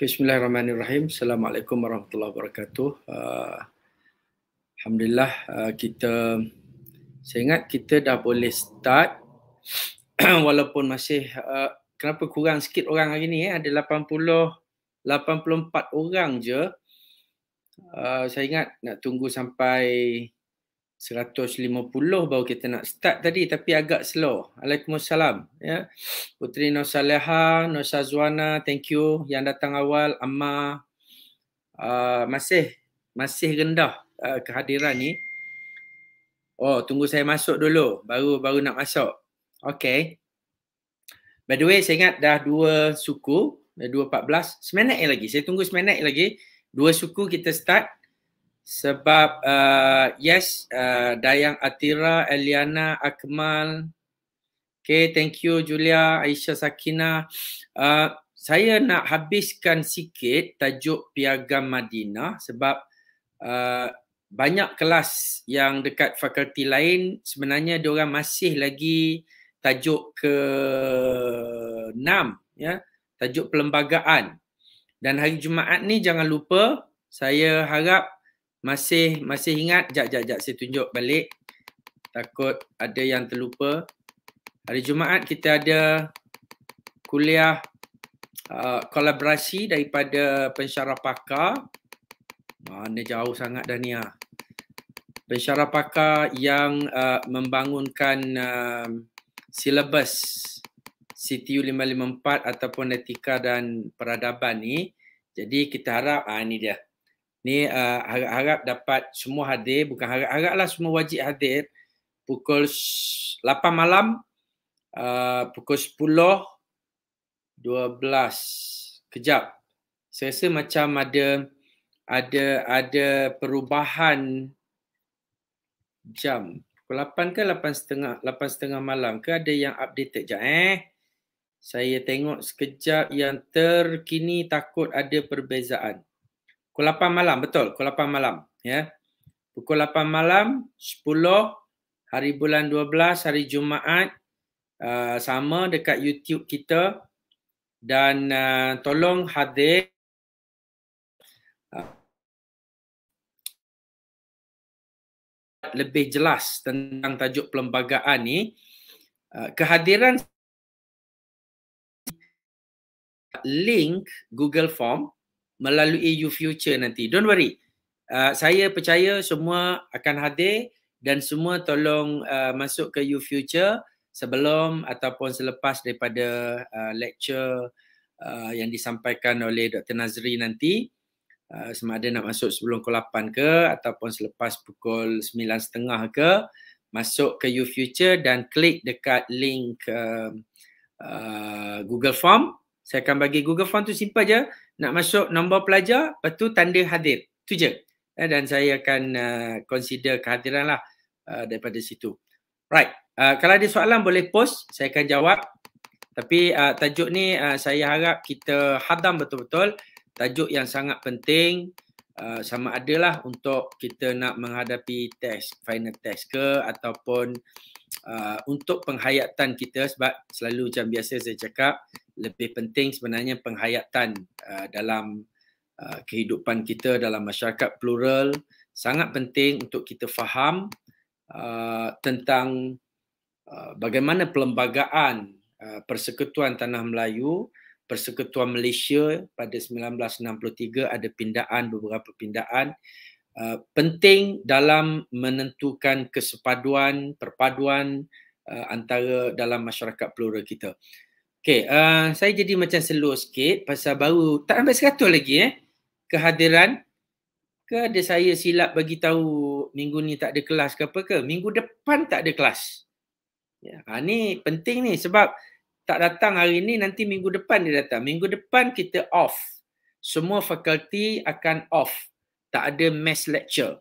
Okay, Bismillahirrahmanirrahim. Assalamualaikum warahmatullahi wabarakatuh. Uh, Alhamdulillah uh, kita saya ingat kita dah boleh start walaupun masih uh, kenapa kurang sikit orang hari ni eh? ada 80 84 orang je. Uh, saya ingat nak tunggu sampai 150 baru kita nak start tadi tapi agak slow. Assalamualaikum. Ya. Putri Nur Saleha, Nur Sazwana, thank you yang datang awal. Amma uh, masih masih rendah uh, kehadiran ni. Oh, tunggu saya masuk dulu. Baru baru nak masuk. Okay. By the way, saya ingat dah dua suku, dah dua empat belas. Semenit lagi. Saya tunggu semenit lagi. Dua suku kita start. Sebab uh, yes, uh, Dayang Atira, Eliana, Akmal. Okay, thank you Julia, Aisyah Sakina. Uh, saya nak habiskan sikit tajuk Piagam Madinah sebab uh, banyak kelas yang dekat fakulti lain sebenarnya diorang masih lagi tajuk ke-6 ya tajuk perlembagaan dan hari jumaat ni jangan lupa saya harap masih masih ingat jap jap jap saya tunjuk balik takut ada yang terlupa hari jumaat kita ada kuliah uh, kolaborasi daripada pensyarah pakar mana jauh sangat dah ni ah pensyarah pakar yang uh, membangunkan uh, silabus CTU 554 ataupun etika dan peradaban ni jadi kita harap ah ini dia ni uh, harap-harap dapat semua hadir bukan harap-harap lah semua wajib hadir pukul 8 malam uh, pukul 10 12 kejap saya rasa macam ada ada ada perubahan jam pukul 8 ke 8.30 setengah malam ke ada yang updated jap eh saya tengok sekejap yang terkini takut ada perbezaan pukul 8 malam betul pukul 8 malam ya pukul 8 malam 10 hari bulan 12 hari Jumaat uh, sama dekat YouTube kita dan uh, tolong hadir uh, lebih jelas tentang tajuk perlembagaan ni uh, kehadiran link Google Form melalui you future nanti. Don't worry. Uh, saya percaya semua akan hadir dan semua tolong uh, masuk ke you future sebelum ataupun selepas daripada uh, lecture uh, yang disampaikan oleh Dr. Nazri nanti. Uh, sama ada nak masuk sebelum pukul 8 ke ataupun selepas pukul 9.30 ke masuk ke you future dan klik dekat link uh, uh, Google Form saya akan bagi Google Form tu simple je nak masuk nombor pelajar lepas tu tanda hadir tu je eh, dan saya akan uh, consider kehadiran lah uh, daripada situ right uh, kalau ada soalan boleh post saya akan jawab tapi uh, tajuk ni uh, saya harap kita hadam betul-betul tajuk yang sangat penting Uh, sama adalah untuk kita nak menghadapi test final test ke ataupun uh, Uh, untuk penghayatan kita sebab selalu macam biasa saya cakap lebih penting sebenarnya penghayatan uh, dalam uh, kehidupan kita dalam masyarakat plural sangat penting untuk kita faham uh, tentang uh, bagaimana pelembagaan uh, Persekutuan Tanah Melayu Persekutuan Malaysia pada 1963 ada pindaan beberapa pindaan Uh, penting dalam menentukan kesepaduan perpaduan uh, antara dalam masyarakat plural kita. Okay, uh, saya jadi macam slow sikit pasal baru tak sampai seratus lagi eh kehadiran ke ada saya silap bagi tahu minggu ni tak ada kelas ke apa ke? Minggu depan tak ada kelas. Ya, ha, ni penting ni sebab tak datang hari ni nanti minggu depan dia datang. Minggu depan kita off. Semua fakulti akan off tak ada mass lecture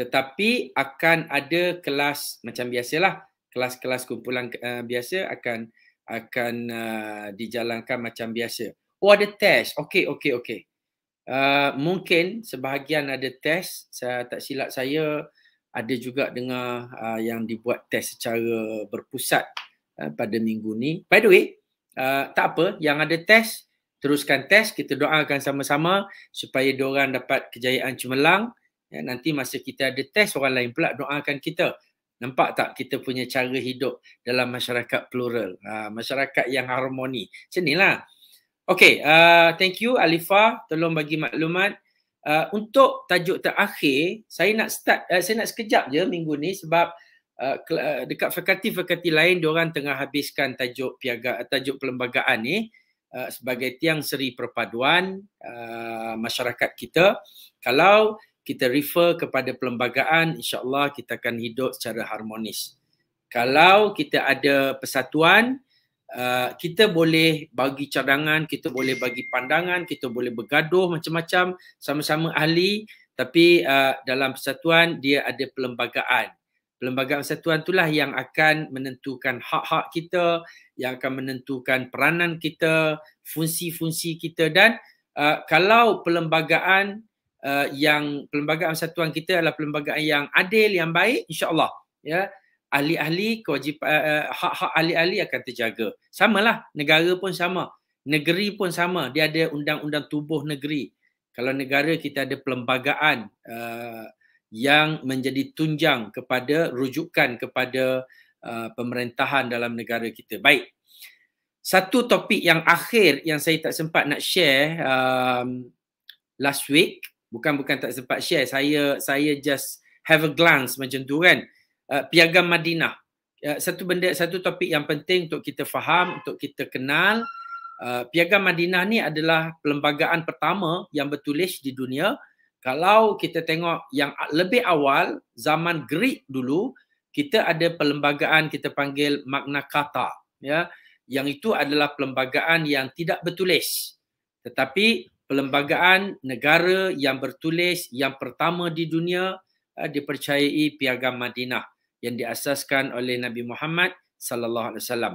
tetapi akan ada kelas macam biasalah kelas-kelas kumpulan uh, biasa akan akan uh, dijalankan macam biasa oh ada test okey okey okey uh, mungkin sebahagian ada test saya tak silap saya ada juga dengar uh, yang dibuat test secara berpusat uh, pada minggu ni by the way uh, tak apa yang ada test teruskan tes kita doakan sama-sama supaya diorang dapat kejayaan cemerlang ya, nanti masa kita ada tes orang lain pula doakan kita nampak tak kita punya cara hidup dalam masyarakat plural ha, masyarakat yang harmoni macam inilah okey uh, thank you Alifa tolong bagi maklumat uh, untuk tajuk terakhir saya nak start uh, saya nak sekejap je minggu ni sebab uh, dekat fakulti-fakulti lain diorang tengah habiskan tajuk piaga tajuk perlembagaan ni Uh, sebagai tiang seri perpaduan uh, masyarakat kita kalau kita refer kepada perlembagaan insyaallah kita akan hidup secara harmonis kalau kita ada persatuan uh, kita boleh bagi cadangan kita boleh bagi pandangan kita boleh bergaduh macam-macam sama-sama ahli tapi uh, dalam persatuan dia ada perlembagaan perlembagaan persatuan itulah yang akan menentukan hak-hak kita, yang akan menentukan peranan kita, fungsi-fungsi kita dan uh, kalau perlembagaan uh, yang perlembagaan persatuan kita adalah perlembagaan yang adil, yang baik, insyaAllah ya, ahli-ahli kewajipan, uh, uh hak-hak ahli-ahli akan terjaga. Sama lah negara pun sama. Negeri pun sama. Dia ada undang-undang tubuh negeri. Kalau negara kita ada perlembagaan uh, yang menjadi tunjang kepada rujukan kepada uh, pemerintahan dalam negara kita. Baik. Satu topik yang akhir yang saya tak sempat nak share um, last week, bukan-bukan tak sempat share, saya saya just have a glance macam tu kan. Uh, Piagam Madinah. Uh, satu benda satu topik yang penting untuk kita faham, untuk kita kenal Uh, Piagam Madinah ni adalah perlembagaan pertama yang bertulis di dunia kalau kita tengok yang lebih awal zaman Greek dulu, kita ada perlembagaan kita panggil Magna Carta, ya. Yang itu adalah perlembagaan yang tidak bertulis. Tetapi perlembagaan negara yang bertulis yang pertama di dunia eh, dipercayai Piagam Madinah yang diasaskan oleh Nabi Muhammad sallallahu alaihi wasallam.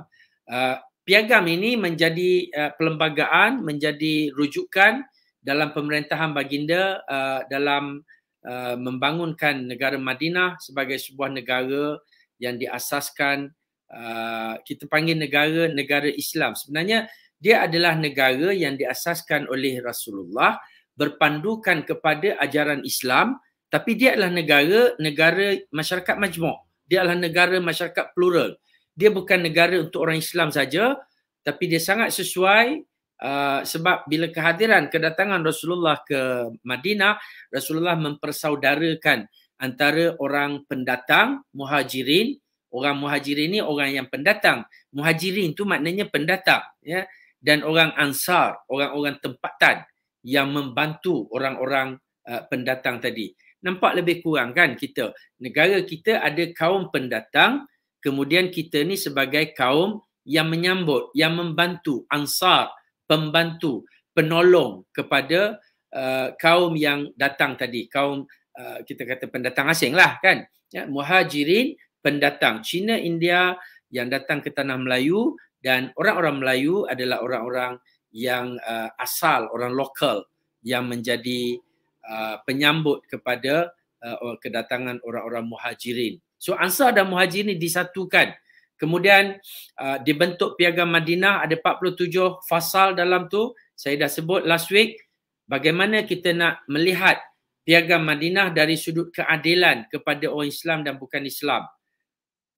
Eh, Piagam ini menjadi uh, perlembagaan menjadi rujukan dalam pemerintahan baginda uh, dalam uh, membangunkan negara Madinah sebagai sebuah negara yang diasaskan uh, kita panggil negara negara Islam. Sebenarnya dia adalah negara yang diasaskan oleh Rasulullah berpandukan kepada ajaran Islam tapi dia adalah negara negara masyarakat majmuk. Dia adalah negara masyarakat plural. Dia bukan negara untuk orang Islam saja tapi dia sangat sesuai Ah, sebab bila kehadiran kedatangan Rasulullah ke Madinah, Rasulullah mempersaudarakan antara orang pendatang, muhajirin. Orang muhajirin ni orang yang pendatang. Muhajirin tu maknanya pendatang. Ya? Dan orang ansar, orang-orang tempatan yang membantu orang-orang uh, pendatang tadi. Nampak lebih kurang kan kita. Negara kita ada kaum pendatang, kemudian kita ni sebagai kaum yang menyambut, yang membantu, ansar pembantu, penolong kepada uh, kaum yang datang tadi, kaum uh, kita kata pendatang asing lah kan, ya, muhajirin pendatang Cina India yang datang ke tanah Melayu dan orang-orang Melayu adalah orang-orang yang uh, asal orang lokal yang menjadi uh, penyambut kepada uh, kedatangan orang-orang muhajirin. So Ansar dan muhajir ini disatukan Kemudian uh, dibentuk Piagam Madinah ada 47 fasal dalam tu. Saya dah sebut last week bagaimana kita nak melihat Piagam Madinah dari sudut keadilan kepada orang Islam dan bukan Islam.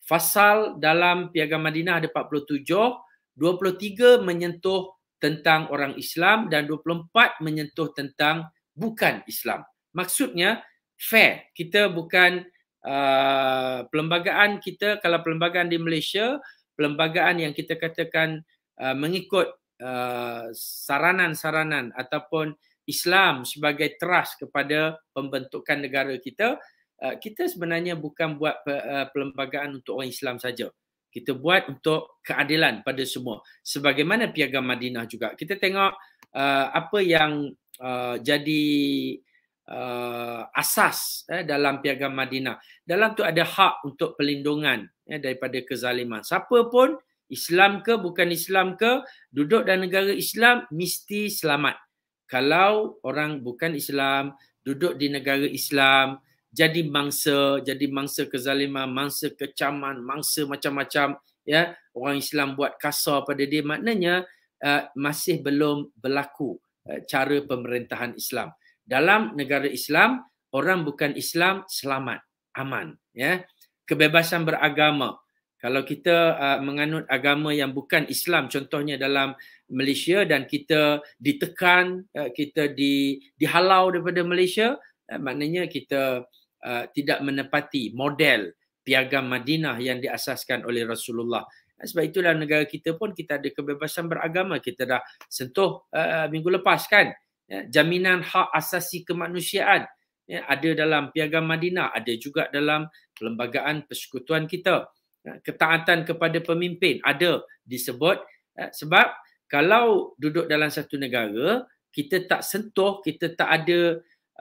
Fasal dalam Piagam Madinah ada 47, 23 menyentuh tentang orang Islam dan 24 menyentuh tentang bukan Islam. Maksudnya fair. Kita bukan uh, perlembagaan kita kalau perlembagaan di Malaysia perlembagaan yang kita katakan uh, mengikut uh, saranan-saranan ataupun Islam sebagai teras kepada pembentukan negara kita uh, kita sebenarnya bukan buat pe, uh, perlembagaan untuk orang Islam saja kita buat untuk keadilan pada semua sebagaimana piagam Madinah juga kita tengok uh, apa yang uh, jadi uh, asas eh, dalam piagam Madinah. Dalam tu ada hak untuk pelindungan eh, daripada kezaliman. Siapa pun Islam ke bukan Islam ke duduk dalam negara Islam mesti selamat. Kalau orang bukan Islam duduk di negara Islam jadi mangsa, jadi mangsa kezaliman, mangsa kecaman, mangsa macam-macam ya orang Islam buat kasar pada dia maknanya uh, masih belum berlaku uh, cara pemerintahan Islam dalam negara Islam orang bukan Islam selamat aman ya kebebasan beragama kalau kita uh, menganut agama yang bukan Islam contohnya dalam Malaysia dan kita ditekan uh, kita di dihalau daripada Malaysia uh, maknanya kita uh, tidak menepati model piagam Madinah yang diasaskan oleh Rasulullah sebab itulah negara kita pun kita ada kebebasan beragama kita dah sentuh uh, minggu lepas kan ya, jaminan hak asasi kemanusiaan ya, ada dalam piagam Madinah ada juga dalam perlembagaan persekutuan kita ya, ketaatan kepada pemimpin ada disebut ya, sebab kalau duduk dalam satu negara kita tak sentuh kita tak ada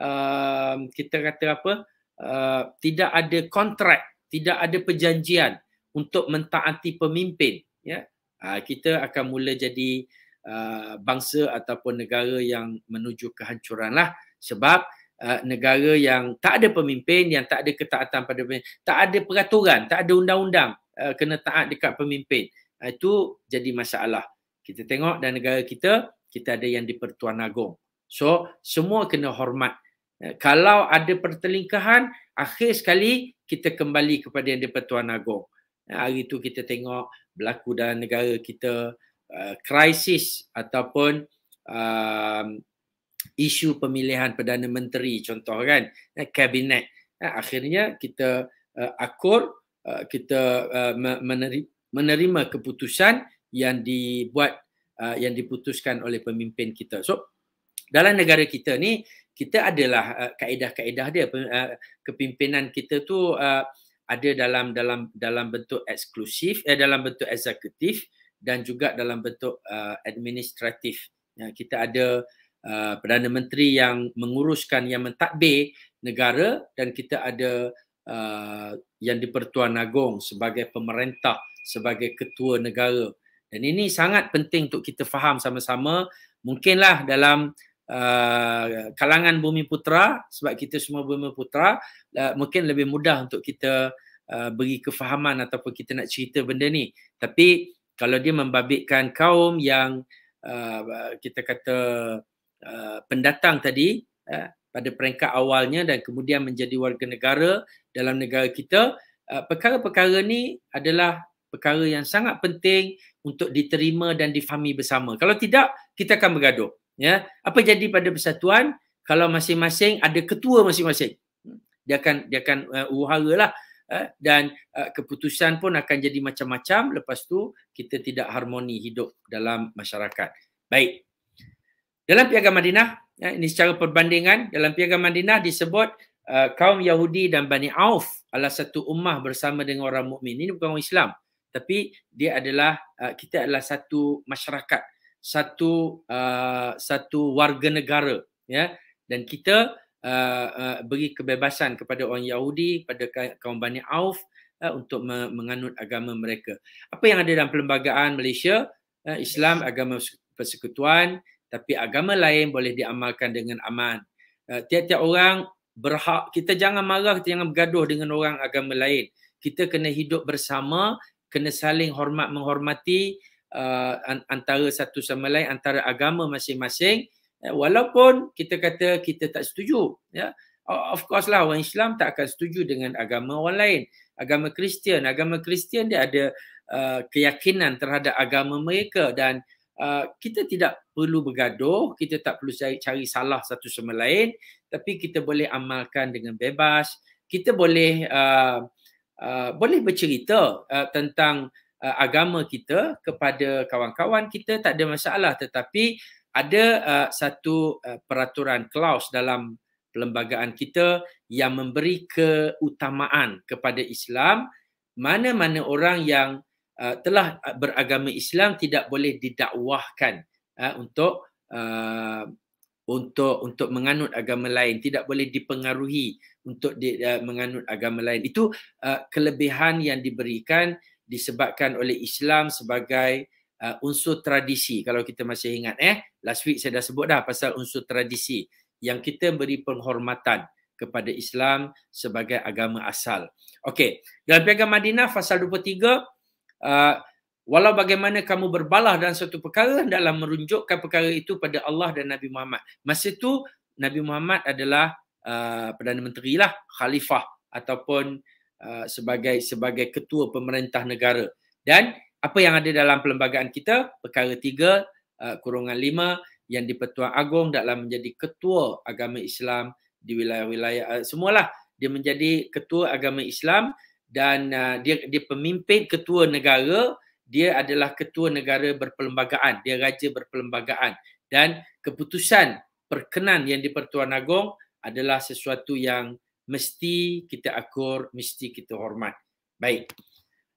uh, kita kata apa uh, tidak ada kontrak tidak ada perjanjian untuk mentaati pemimpin ya uh, kita akan mula jadi Uh, bangsa ataupun negara yang menuju kehancuran lah sebab uh, negara yang tak ada pemimpin yang tak ada ketaatan pada pemimpin tak ada peraturan tak ada undang-undang uh, kena taat dekat pemimpin uh, itu jadi masalah kita tengok dan negara kita kita ada yang di Pertuan Agong so semua kena hormat uh, kalau ada pertelingkahan akhir sekali kita kembali kepada yang di Pertuan Agong uh, hari itu kita tengok berlaku dalam negara kita krisis uh, ataupun uh, isu pemilihan perdana menteri contoh kan eh, kabinet uh, akhirnya kita uh, akur uh, kita uh, meneri- menerima keputusan yang dibuat uh, yang diputuskan oleh pemimpin kita so dalam negara kita ni kita adalah uh, kaedah-kaedah dia uh, kepimpinan kita tu uh, ada dalam dalam dalam bentuk eksklusif eh dalam bentuk eksekutif uh, dan juga dalam bentuk uh, administratif. Ya, kita ada uh, Perdana Menteri yang menguruskan, yang mentadbir negara dan kita ada uh, yang di-Pertuan sebagai pemerintah, sebagai ketua negara. Dan ini sangat penting untuk kita faham sama-sama. Mungkinlah dalam uh, kalangan Bumi putra sebab kita semua Bumi putra uh, mungkin lebih mudah untuk kita uh, beri kefahaman ataupun kita nak cerita benda ni. Tapi kalau dia membabitkan kaum yang uh, kita kata uh, pendatang tadi uh, pada peringkat awalnya dan kemudian menjadi warga negara dalam negara kita uh, perkara-perkara ni adalah perkara yang sangat penting untuk diterima dan difahami bersama kalau tidak kita akan bergaduh ya apa jadi pada persatuan kalau masing-masing ada ketua masing-masing dia akan dia akan uh, uharalah uh, eh, dan eh, keputusan pun akan jadi macam-macam lepas tu kita tidak harmoni hidup dalam masyarakat. Baik. Dalam Piagam Madinah, eh, ini secara perbandingan, dalam Piagam Madinah disebut eh, kaum Yahudi dan Bani Auf adalah satu ummah bersama dengan orang mukmin. Ini bukan orang Islam, tapi dia adalah eh, kita adalah satu masyarakat, satu uh, satu warga negara, ya. Dan kita Uh, uh, beri kebebasan kepada orang Yahudi kepada kaum Bani Auf uh, untuk me- menganut agama mereka. Apa yang ada dalam perlembagaan Malaysia uh, Islam agama persekutuan tapi agama lain boleh diamalkan dengan aman. Uh, tiap-tiap orang berhak kita jangan marah kita jangan bergaduh dengan orang agama lain. Kita kena hidup bersama, kena saling hormat menghormati uh, antara satu sama lain antara agama masing-masing. Eh, walaupun kita kata kita tak setuju. Ya. Of course lah orang Islam tak akan setuju dengan agama orang lain. Agama Kristian. Agama Kristian dia ada uh, keyakinan terhadap agama mereka dan uh, kita tidak perlu bergaduh, kita tak perlu cari, cari salah satu sama lain tapi kita boleh amalkan dengan bebas. Kita boleh uh, uh, boleh bercerita uh, tentang uh, agama kita kepada kawan-kawan kita tak ada masalah tetapi uh, ada uh, satu uh, peraturan klaus dalam perlembagaan kita yang memberi keutamaan kepada Islam mana-mana orang yang uh, telah uh, beragama Islam tidak boleh didakwahkan uh, untuk uh, untuk untuk menganut agama lain tidak boleh dipengaruhi untuk di, uh, menganut agama lain itu uh, kelebihan yang diberikan disebabkan oleh Islam sebagai uh, unsur tradisi kalau kita masih ingat eh last week saya dah sebut dah pasal unsur tradisi yang kita beri penghormatan kepada Islam sebagai agama asal. Okey, dalam piagam Madinah pasal 23 uh, walau bagaimana kamu berbalah dan satu perkara dalam merunjukkan perkara itu pada Allah dan Nabi Muhammad. Masa itu Nabi Muhammad adalah uh, perdana menteri lah, khalifah ataupun uh, sebagai sebagai ketua pemerintah negara dan apa yang ada dalam perlembagaan kita perkara tiga uh, kurungan lima yang di-Pertuan Agong dalam menjadi ketua agama Islam di wilayah-wilayah uh, semualah dia menjadi ketua agama Islam dan uh, dia dia pemimpin ketua negara dia adalah ketua negara berperlembagaan dia raja berperlembagaan dan keputusan perkenan yang di-Pertuan Agong adalah sesuatu yang mesti kita akur mesti kita hormat baik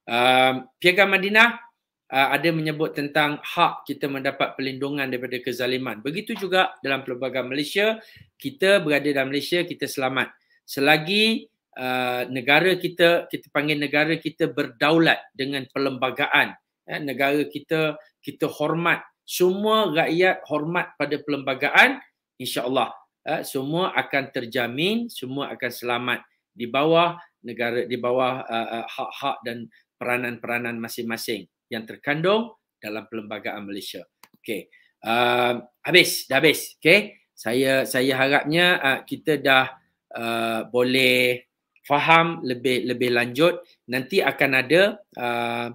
Uh, Piagam Madinah uh, ada menyebut tentang hak kita mendapat perlindungan daripada kezaliman. Begitu juga dalam pelbagai Malaysia, kita berada dalam Malaysia, kita selamat. Selagi uh, negara kita, kita panggil negara kita berdaulat dengan perlembagaan. Eh, negara kita, kita hormat. Semua rakyat hormat pada perlembagaan, insyaAllah. Eh, semua akan terjamin, semua akan selamat di bawah negara di bawah uh, uh, hak-hak dan peranan-peranan masing-masing yang terkandung dalam perlembagaan Malaysia. Okey. Uh, habis, dah habis. Okey. Saya saya harapnya uh, kita dah uh, boleh faham lebih lebih lanjut. Nanti akan ada uh,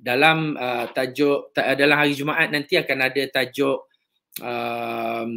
dalam uh, tajuk ta, dalam hari Jumaat nanti akan ada tajuk uh,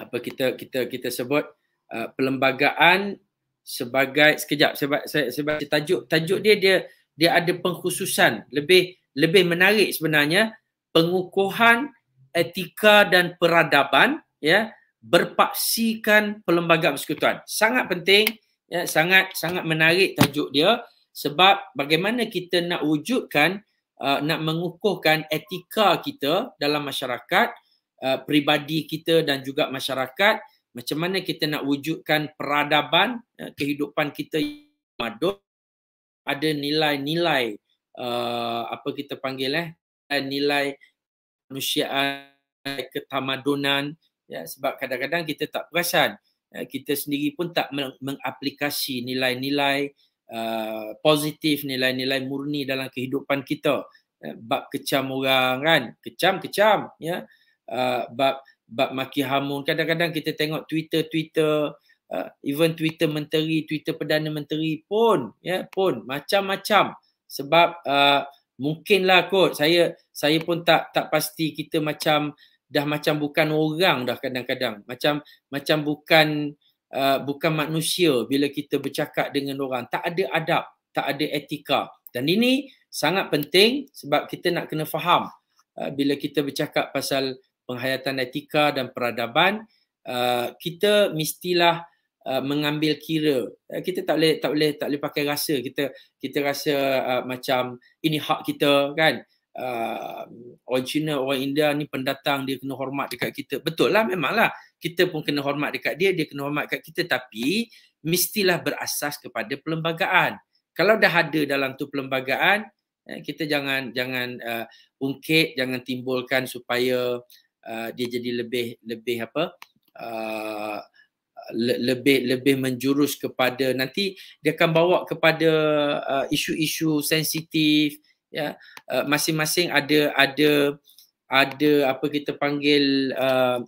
apa kita kita kita sebut uh, perlembagaan sebagai sekejap sebab saya sebab tajuk tajuk dia dia dia ada pengkhususan lebih lebih menarik sebenarnya pengukuhan etika dan peradaban ya berpaksikan perlembagaan persekutuan sangat penting ya sangat sangat menarik tajuk dia sebab bagaimana kita nak wujudkan uh, nak mengukuhkan etika kita dalam masyarakat uh, peribadi kita dan juga masyarakat macam mana kita nak wujudkan peradaban uh, kehidupan kita yang madun ada nilai-nilai uh, apa kita panggil eh, eh nilai manusiaan ketamadunan ya sebab kadang-kadang kita tak perasan ya, kita sendiri pun tak mengaplikasi nilai-nilai uh, positif nilai-nilai murni dalam kehidupan kita ya, bab kecam orang kan kecam-kecam ya uh, bab bab maki hamun kadang-kadang kita tengok twitter-twitter uh, even Twitter menteri, Twitter perdana menteri pun, ya pun macam-macam sebab uh, mungkinlah kot saya saya pun tak tak pasti kita macam dah macam bukan orang dah kadang-kadang macam macam bukan uh, bukan manusia bila kita bercakap dengan orang tak ada adab tak ada etika dan ini sangat penting sebab kita nak kena faham uh, bila kita bercakap pasal penghayatan etika dan peradaban uh, kita mestilah uh, uh, mengambil kira uh, kita tak boleh tak boleh tak boleh pakai rasa kita kita rasa uh, macam ini hak kita kan uh, orang Cina orang India ni pendatang dia kena hormat dekat kita betul lah memanglah kita pun kena hormat dekat dia dia kena hormat dekat kita tapi mestilah berasas kepada perlembagaan kalau dah ada dalam tu perlembagaan eh, kita jangan jangan uh, ungkit jangan timbulkan supaya uh, dia jadi lebih lebih apa uh, lebih lebih menjurus kepada nanti dia akan bawa kepada uh, isu-isu sensitif ya uh, masing-masing ada ada ada apa kita panggil uh,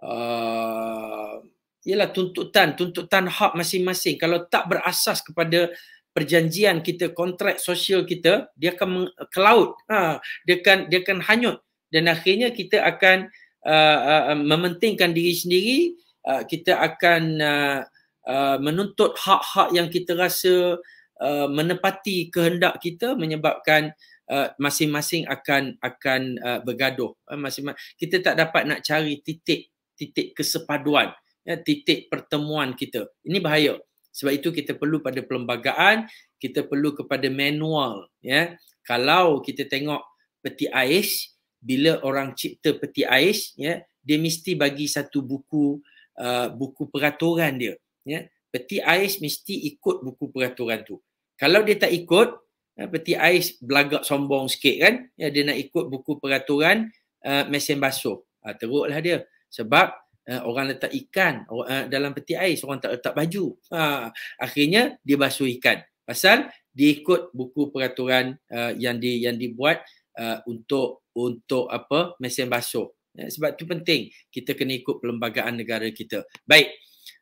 uh, ialah tuntutan tuntutan hak masing-masing kalau tak berasas kepada perjanjian kita kontrak sosial kita dia akan meng- ke laut ha dia akan dia akan hanyut dan akhirnya kita akan uh, uh, mementingkan diri sendiri uh, kita akan uh, uh, menuntut hak-hak yang kita rasa uh, menepati kehendak kita menyebabkan uh, masing-masing akan akan uh, bergaduh uh, masing-masing kita tak dapat nak cari titik titik kesepaduan ya titik pertemuan kita ini bahaya sebab itu kita perlu pada perlembagaan kita perlu kepada manual ya kalau kita tengok peti ais bila orang cipta peti ais ya dia mesti bagi satu buku Uh, buku peraturan dia ya peti ais mesti ikut buku peraturan tu kalau dia tak ikut ya, peti ais belagak sombong sikit kan ya dia nak ikut buku peraturan uh, mesin basuh ha, teruklah dia sebab uh, orang letak ikan orang, uh, dalam peti ais orang tak letak baju ha, akhirnya dia basuh ikan pasal dia ikut buku peraturan uh, yang di yang dibuat uh, untuk untuk apa mesin basuh Eh, sebab tu penting kita kena ikut perlembagaan negara kita. Baik.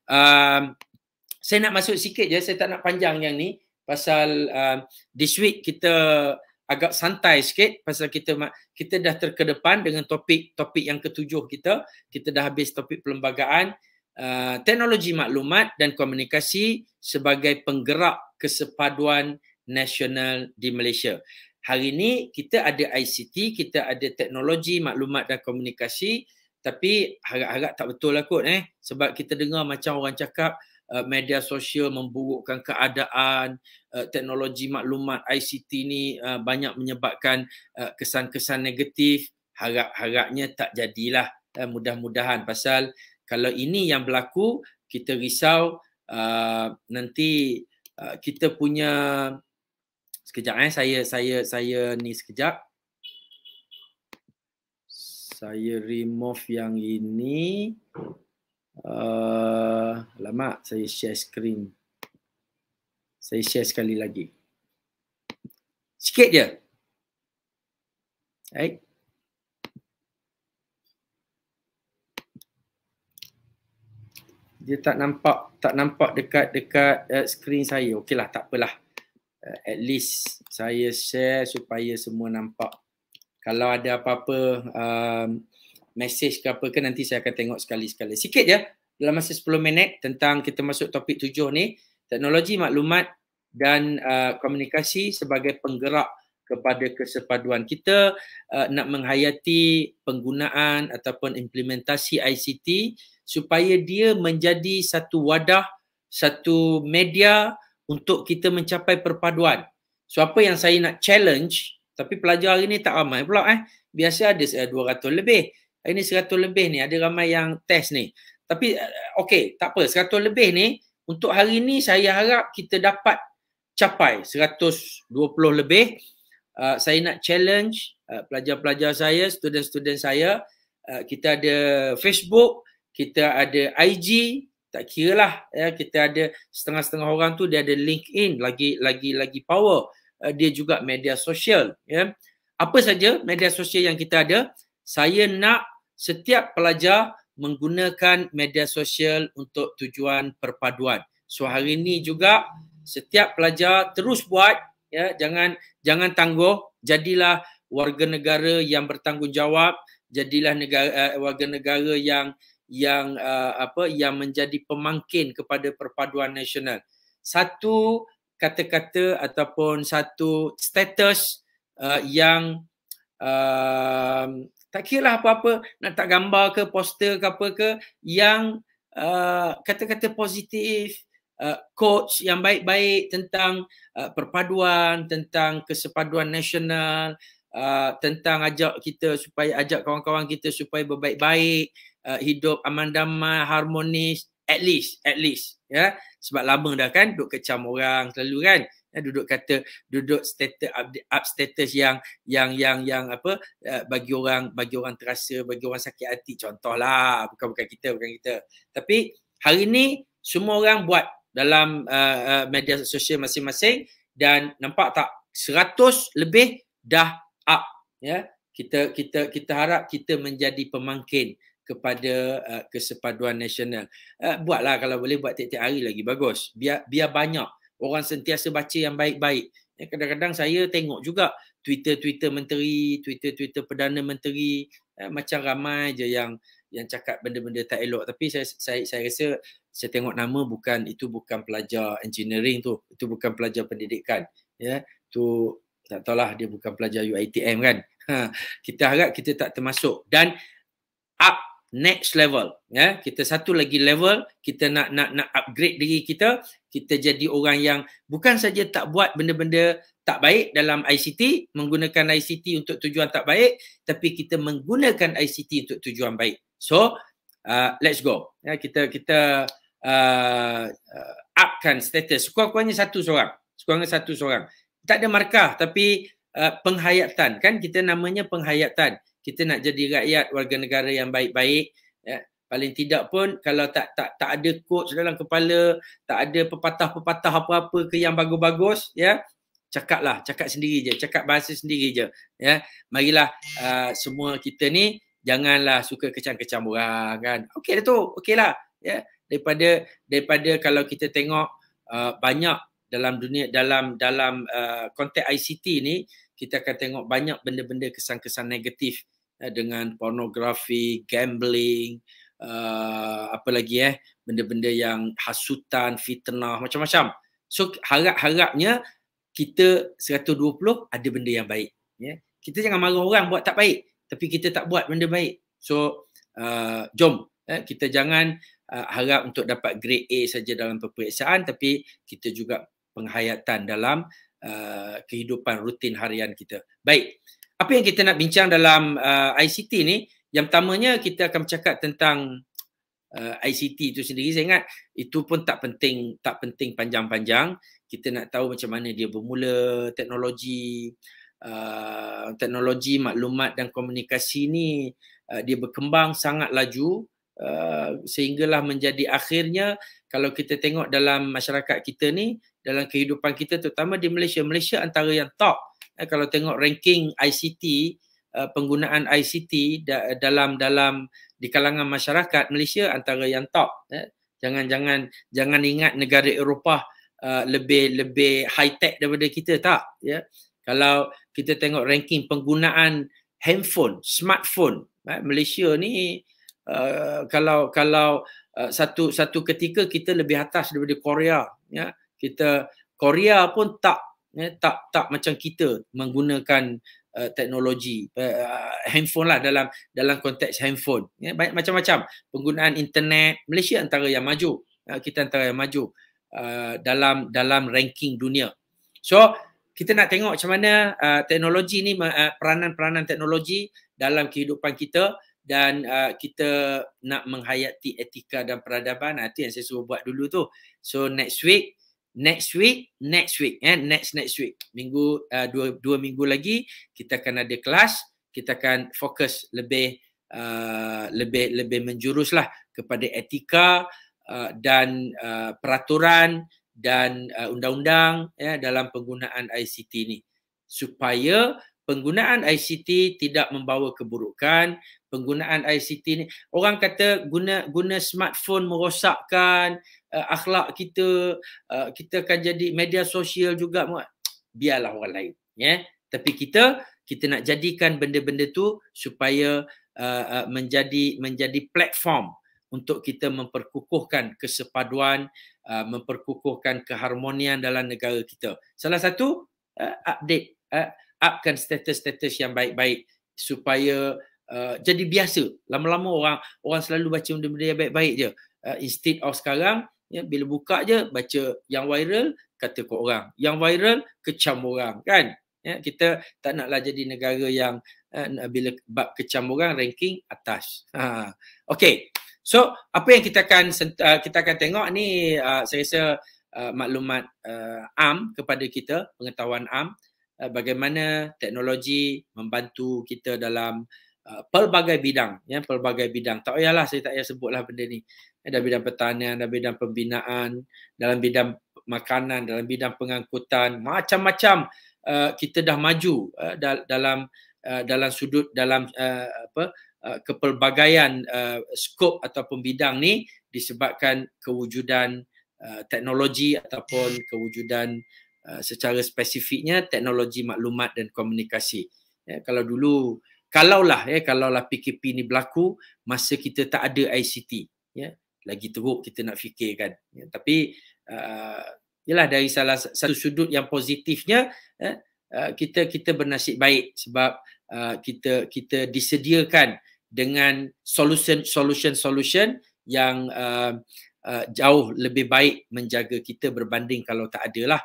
Um, saya nak masuk sikit je. Saya tak nak panjang yang ni. Pasal um, this week kita agak santai sikit. Pasal kita kita dah terkedepan dengan topik-topik yang ketujuh kita. Kita dah habis topik perlembagaan. Uh, teknologi maklumat dan komunikasi sebagai penggerak kesepaduan nasional di Malaysia hari ini kita ada ICT, kita ada teknologi maklumat dan komunikasi tapi harap-harap tak betul lah kot eh sebab kita dengar macam orang cakap uh, media sosial memburukkan keadaan uh, teknologi maklumat ICT ni uh, banyak menyebabkan uh, kesan-kesan negatif harap-harapnya tak jadilah uh, mudah-mudahan pasal kalau ini yang berlaku kita risau uh, nanti uh, kita punya Sekejap eh saya saya saya ni sekejap. Saya remove yang ini. Uh, lama saya share screen. Saya share sekali lagi. Sikit je. eh Dia tak nampak tak nampak dekat dekat uh, screen saya. Okeylah tak apalah uh, at least saya share supaya semua nampak. Kalau ada apa-apa um, message ke apa ke nanti saya akan tengok sekali-sekali. Sikit ya dalam masa 10 minit tentang kita masuk topik tujuh ni. Teknologi maklumat dan uh, komunikasi sebagai penggerak kepada kesepaduan kita uh, nak menghayati penggunaan ataupun implementasi ICT supaya dia menjadi satu wadah, satu media untuk kita mencapai perpaduan. So apa yang saya nak challenge, tapi pelajar hari ni tak ramai pula eh. Biasa ada 200 eh, lebih. Hari ni 100 lebih ni, ada ramai yang test ni. Tapi eh, okey, tak apa. 100 lebih ni, untuk hari ni saya harap kita dapat capai 120 lebih. Uh, saya nak challenge uh, pelajar-pelajar saya, student-student saya. Uh, kita ada Facebook, kita ada IG, tak kira lah ya kita ada setengah-setengah orang tu dia ada LinkedIn lagi lagi lagi power uh, dia juga media sosial ya apa saja media sosial yang kita ada saya nak setiap pelajar menggunakan media sosial untuk tujuan perpaduan so hari ini juga setiap pelajar terus buat ya jangan jangan tangguh jadilah warga negara yang bertanggungjawab jadilah negara uh, warga negara yang yang uh, apa yang menjadi pemangkin kepada perpaduan nasional. Satu kata-kata ataupun satu status uh, yang uh, tak kira lah apa-apa nak tak gambar ke poster ke apa ke yang uh, kata-kata positif uh, coach yang baik-baik tentang uh, perpaduan tentang kesepaduan nasional uh, tentang ajak kita supaya ajak kawan-kawan kita supaya berbaik-baik uh, uh, hidup aman damai harmonis at least at least ya sebab lama dah kan duk kecam orang selalu kan ya, duduk kata duduk status up, up status yang yang yang yang apa uh, bagi orang bagi orang terasa bagi orang sakit hati contohlah bukan bukan kita bukan kita tapi hari ni semua orang buat dalam uh, uh, media sosial masing-masing dan nampak tak 100 lebih dah up ya kita kita kita harap kita menjadi pemangkin kepada uh, kesepaduan nasional. Uh, buatlah kalau boleh buat tiap-tiap hari lagi bagus. Biar biar banyak orang sentiasa baca yang baik-baik. Eh, kadang-kadang saya tengok juga Twitter-Twitter menteri, Twitter-Twitter perdana menteri uh, macam ramai je yang yang cakap benda-benda tak elok tapi saya saya saya rasa saya tengok nama bukan itu bukan pelajar engineering tu, itu bukan pelajar pendidikan. Ya, tu tak tahulah dia bukan pelajar UiTM kan. Ha, kita harap kita tak termasuk dan up next level ya kita satu lagi level kita nak nak nak upgrade diri kita kita jadi orang yang bukan saja tak buat benda-benda tak baik dalam ICT menggunakan ICT untuk tujuan tak baik tapi kita menggunakan ICT untuk tujuan baik so uh, let's go ya kita kita uh, uh, upkan status sekurang-kurangnya satu seorang sekurang-kurangnya satu seorang tak ada markah tapi uh, penghayatan kan kita namanya penghayatan kita nak jadi rakyat warga negara yang baik-baik ya paling tidak pun kalau tak tak tak ada coach dalam kepala tak ada pepatah-pepatah apa-apa ke yang bagus-bagus ya cakaplah cakap sendiri je cakap bahasa sendiri je ya marilah uh, semua kita ni janganlah suka kecam-kecam orang kan okey tu okeylah ya daripada daripada kalau kita tengok uh, banyak dalam dunia dalam dalam uh, konteks ICT ni kita akan tengok banyak benda-benda kesan-kesan negatif eh, dengan pornografi, gambling, uh, apa lagi eh, benda-benda yang hasutan, fitnah, macam-macam. So harap-harapnya kita 120 ada benda yang baik. Yeah. Kita jangan marah orang buat tak baik tapi kita tak buat benda baik. So uh, jom eh, kita jangan uh, harap untuk dapat grade A saja dalam peperiksaan tapi kita juga penghayatan dalam uh, kehidupan rutin harian kita. Baik, apa yang kita nak bincang dalam uh, ICT ni? Yang pertamanya kita akan bercakap tentang uh, ICT itu sendiri. Saya ingat itu pun tak penting, tak penting panjang-panjang. Kita nak tahu macam mana dia bermula, teknologi, uh, teknologi maklumat dan komunikasi ni uh, dia berkembang sangat laju. Uh, sehinggalah menjadi akhirnya kalau kita tengok dalam masyarakat kita ni uh, dalam kehidupan kita terutama di Malaysia. Malaysia antara yang top eh, kalau tengok ranking ICT uh, eh, penggunaan ICT da- dalam dalam di kalangan masyarakat Malaysia antara yang top eh. jangan-jangan jangan ingat negara Eropah uh, lebih lebih high tech daripada kita tak ya kalau kita tengok ranking penggunaan handphone smartphone eh, Malaysia ni uh, kalau kalau uh, satu satu ketika kita lebih atas daripada Korea ya yeah kita Korea pun tak ya, tak tak macam kita menggunakan uh, teknologi uh, handphone lah dalam dalam konteks handphone ya banyak macam-macam penggunaan internet Malaysia antara yang maju uh, kita antara yang maju uh, dalam dalam ranking dunia so kita nak tengok macam mana uh, teknologi ni uh, peranan-peranan teknologi dalam kehidupan kita dan uh, kita nak menghayati etika dan peradaban itu yang saya suruh buat dulu tu so next week next week next week eh next next week minggu uh, dua dua minggu lagi kita akan ada kelas kita akan fokus lebih uh, lebih lebih menjuruslah kepada etika uh, dan uh, peraturan dan uh, undang-undang ya dalam penggunaan ICT ni supaya penggunaan ICT tidak membawa keburukan penggunaan ICT ni orang kata guna guna smartphone merosakkan uh, akhlak kita uh, kita akan jadi media sosial juga muat biarlah orang lain ya yeah? tapi kita kita nak jadikan benda-benda tu supaya uh, uh, menjadi menjadi platform untuk kita memperkukuhkan kesepaduan uh, memperkukuhkan keharmonian dalam negara kita salah satu uh, update uh, upkan status-status yang baik-baik supaya uh, jadi biasa lama-lama orang orang selalu baca benda-benda yang baik-baik je uh, instead of sekarang ya bila buka je baca yang viral kata kau orang yang viral kecam orang kan ya kita tak naklah jadi negara yang uh, bila bab kecam orang ranking atas ha okey so apa yang kita akan uh, kita akan tengok ni uh, saya rasa uh, maklumat uh, am kepada kita pengetahuan am uh, bagaimana teknologi membantu kita dalam Uh, pelbagai bidang ya pelbagai bidang tak payahlah saya tak payah sebutlah benda ni ada bidang pertanian ada bidang pembinaan dalam bidang makanan dalam bidang pengangkutan macam-macam uh, kita dah maju uh, dal- dalam uh, dalam sudut dalam uh, apa uh, kepelbagaian uh, skop atau pembidang ni disebabkan kewujudan uh, teknologi ataupun kewujudan uh, secara spesifiknya teknologi maklumat dan komunikasi ya, kalau dulu kalaulah ya kalaulah PKP ni berlaku masa kita tak ada ICT ya lagi teruk kita nak fikirkan ya, tapi uh, yalah dari salah satu sudut yang positifnya ya, uh, kita kita bernasib baik sebab uh, kita kita disediakan dengan solution solution solution yang uh, uh, jauh lebih baik menjaga kita berbanding kalau tak ada lah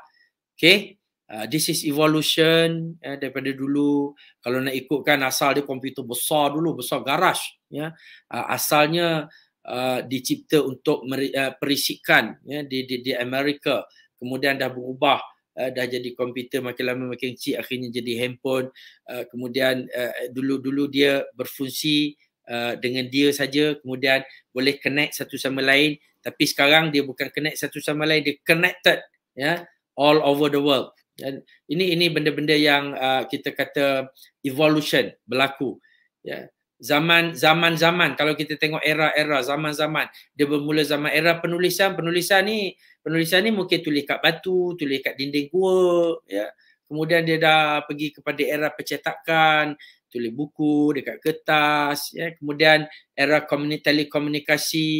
okey Uh, this is evolution ya, daripada dulu kalau nak ikutkan asal dia komputer besar dulu besar garaj ya uh, asalnya uh, dicipta untuk meri, uh, perisikan ya di di di Amerika kemudian dah berubah uh, dah jadi komputer makin lama makin kecil akhirnya jadi handphone uh, kemudian dulu-dulu uh, dia berfungsi uh, dengan dia saja kemudian boleh connect satu sama lain tapi sekarang dia bukan connect satu sama lain dia connected ya all over the world dan ini ini benda-benda yang uh, kita kata evolution berlaku ya zaman zaman zaman kalau kita tengok era-era zaman-zaman dia bermula zaman era penulisan penulisan ni penulisan ni mungkin tulis kat batu tulis kat dinding gua ya kemudian dia dah pergi kepada era percetakan tulis buku dekat kertas ya kemudian era komunikasi telekomunikasi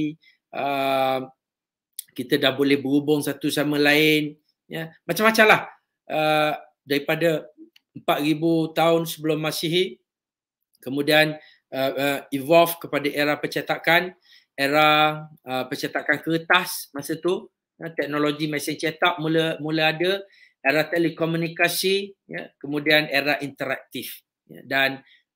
uh, kita dah boleh berhubung satu sama lain ya yeah. macam lah. Uh, daripada 4000 tahun sebelum Masihi kemudian uh, uh, evolve kepada era percetakan era uh, percetakan kertas masa tu uh, teknologi mesin cetak mula mula ada era telekomunikasi ya kemudian era interaktif ya, dan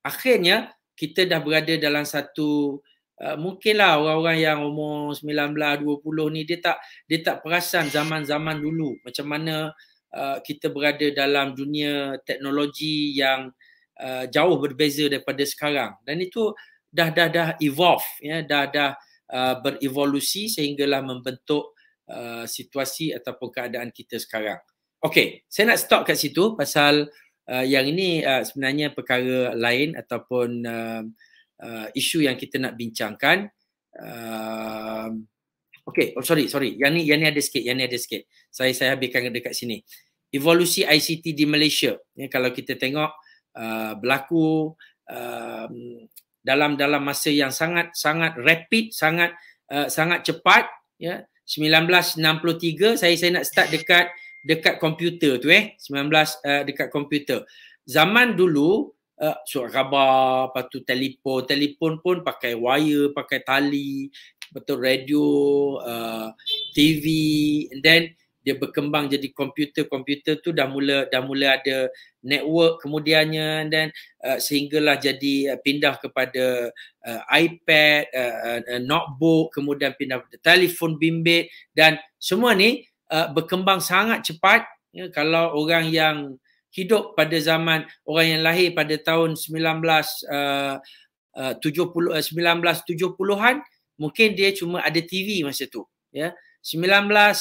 akhirnya kita dah berada dalam satu uh, mungkinlah orang-orang yang umur 19 20 ni dia tak dia tak perasan zaman-zaman dulu macam mana Uh, kita berada dalam dunia teknologi yang uh, jauh berbeza daripada sekarang dan itu dah dah dah evolve ya dah dah uh, berevolusi sehinggalah membentuk uh, situasi ataupun keadaan kita sekarang. Okey, saya nak stop kat situ pasal uh, yang ini uh, sebenarnya perkara lain ataupun uh, uh, isu yang kita nak bincangkan uh, Okay, oh, sorry, sorry. Yang ni, yang ni ada sikit, yang ni ada sikit. Saya saya habiskan dekat sini. Evolusi ICT di Malaysia. Ya, kalau kita tengok uh, berlaku uh, dalam dalam masa yang sangat sangat rapid, sangat uh, sangat cepat. Ya, 1963 saya saya nak start dekat dekat komputer tu eh 19 uh, dekat komputer zaman dulu uh, surat khabar lepas tu telefon telefon pun pakai wire pakai tali betul radio uh, TV and then dia berkembang jadi komputer komputer tu dah mula dah mula ada network kemudiannya and then uh, sehinggalah jadi uh, pindah kepada uh, iPad uh, uh, uh notebook kemudian pindah kepada telefon bimbit dan semua ni uh, berkembang sangat cepat ya, kalau orang yang hidup pada zaman orang yang lahir pada tahun 19 uh, uh, 70 uh, 1970-an mungkin dia cuma ada TV masa tu ya 19 uh, eh,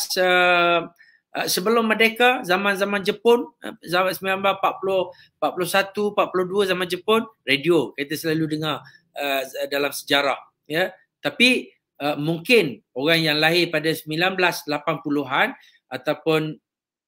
eh, sebelum merdeka zaman-zaman Jepun eh, zaman 1941, 41 42 zaman Jepun radio kita selalu dengar uh, dalam sejarah ya tapi uh, mungkin orang yang lahir pada 1980-an ataupun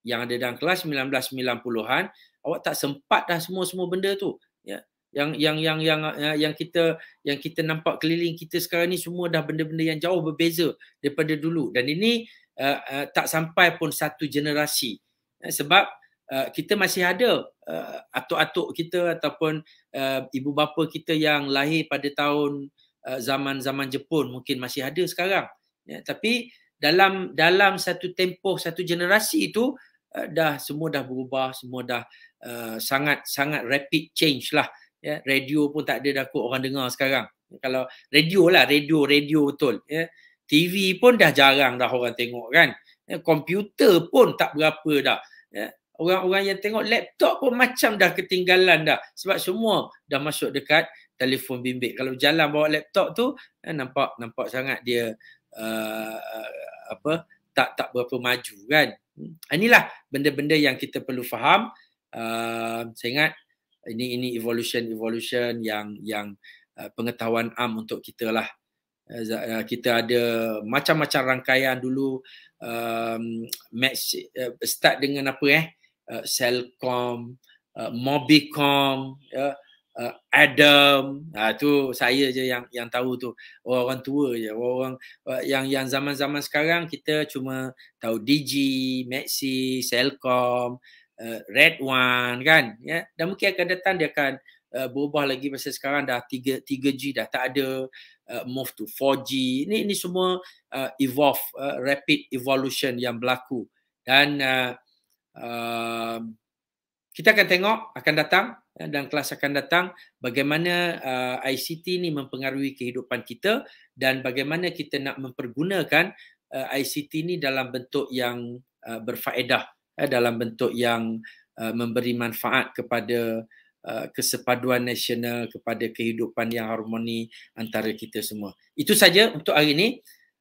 yang ada dalam kelas 1990-an awak tak sempat dah semua-semua benda tu ya yang yang yang yang yang kita yang kita nampak keliling kita sekarang ni semua dah benda-benda yang jauh berbeza daripada dulu dan ini uh, uh, tak sampai pun satu generasi eh, sebab uh, kita masih ada uh, atuk-atuk kita ataupun uh, ibu bapa kita yang lahir pada tahun uh, zaman-zaman Jepun mungkin masih ada sekarang ya tapi dalam dalam satu tempoh satu generasi itu uh, dah semua dah berubah semua dah uh, sangat sangat rapid change lah ya radio pun tak ada dah orang dengar sekarang kalau radio lah radio radio betul ya TV pun dah jarang dah orang tengok kan ya, komputer pun tak berapa dah ya orang-orang yang tengok laptop pun macam dah ketinggalan dah sebab semua dah masuk dekat telefon bimbit kalau jalan bawa laptop tu ya, nampak nampak sangat dia uh, apa tak tak berapa maju kan hmm. ah, inilah benda-benda yang kita perlu faham uh, saya ingat ini ini evolution evolution yang yang uh, pengetahuan am untuk kita lah uh, uh, kita ada macam-macam rangkaian dulu um, match uh, start dengan apa eh uh, Cellcom uh, Mobicom uh, uh, Adam ha, tu saya je yang yang tahu tu orang, -orang tua je orang, -orang uh, yang yang zaman-zaman sekarang kita cuma tahu Digi Maxi selcom uh, uh, red one kan ya yeah? dan mungkin akan datang dia akan uh, berubah lagi masa sekarang dah 3 3G dah tak ada uh, move to 4G ini ini semua uh, evolve uh, rapid evolution yang berlaku dan uh, uh, kita akan tengok akan datang ya, dan kelas akan datang bagaimana uh, ICT ni mempengaruhi kehidupan kita dan bagaimana kita nak mempergunakan uh, ICT ni dalam bentuk yang uh, berfaedah eh, dalam bentuk yang uh, memberi manfaat kepada uh, kesepaduan nasional kepada kehidupan yang harmoni antara kita semua. Itu saja untuk hari ini.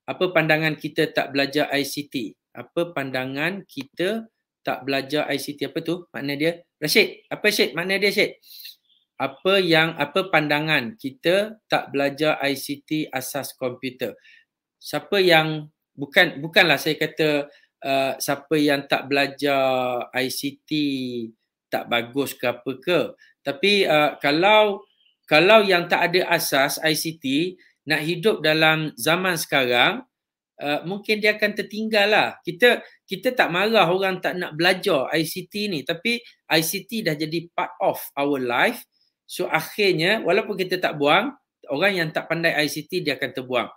Apa pandangan kita tak belajar ICT? Apa pandangan kita tak belajar ICT apa tu? maknanya dia Rashid, apa Rashid? Maknanya dia Rashid. Apa yang apa pandangan kita tak belajar ICT asas komputer? Siapa yang bukan bukanlah saya kata uh, siapa yang tak belajar ICT tak bagus ke apa ke tapi uh, kalau kalau yang tak ada asas ICT nak hidup dalam zaman sekarang uh, mungkin dia akan tertinggal lah kita kita tak marah orang tak nak belajar ICT ni tapi ICT dah jadi part of our life so akhirnya walaupun kita tak buang orang yang tak pandai ICT dia akan terbuang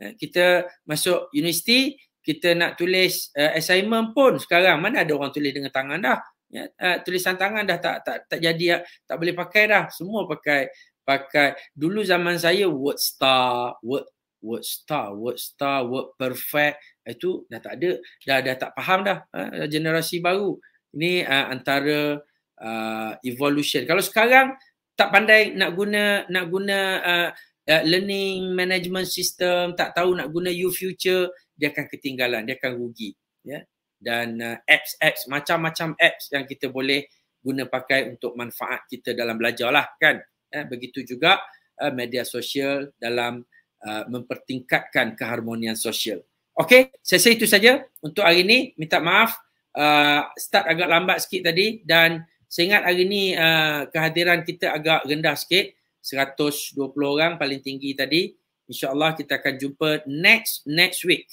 eh, kita masuk universiti kita nak tulis uh, assignment pun sekarang mana ada orang tulis dengan tangan dah ya uh, tulisan tangan dah tak tak tak jadi tak, eh, tak boleh pakai dah semua pakai pakai dulu zaman saya word star word word star word star word perfect itu dah tak ada dah dah tak faham dah uh, generasi baru ini uh, antara uh, evolution kalau sekarang tak pandai nak guna nak guna uh, uh, learning management system tak tahu nak guna you future dia akan ketinggalan, dia akan rugi. Ya? Dan uh, apps-apps, macam-macam apps yang kita boleh guna pakai untuk manfaat kita dalam belajar lah kan. Eh, begitu juga uh, media sosial dalam uh, mempertingkatkan keharmonian sosial. Okey, sesi itu saja untuk hari ini. Minta maaf, uh, start agak lambat sikit tadi dan saya ingat hari ini uh, kehadiran kita agak rendah sikit. 120 orang paling tinggi tadi. InsyaAllah kita akan jumpa next next week.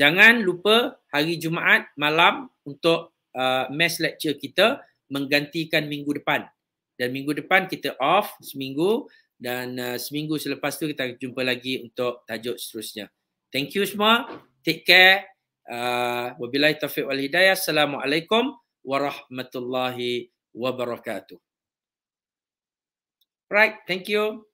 Jangan lupa hari Jumaat malam untuk uh, mass lecture kita menggantikan minggu depan. Dan minggu depan kita off seminggu dan uh, seminggu selepas tu kita jumpa lagi untuk tajuk seterusnya. Thank you semua. Take care. Uh, Wabillahi taufiq wal hidayah. Assalamualaikum warahmatullahi wabarakatuh. Right, thank you.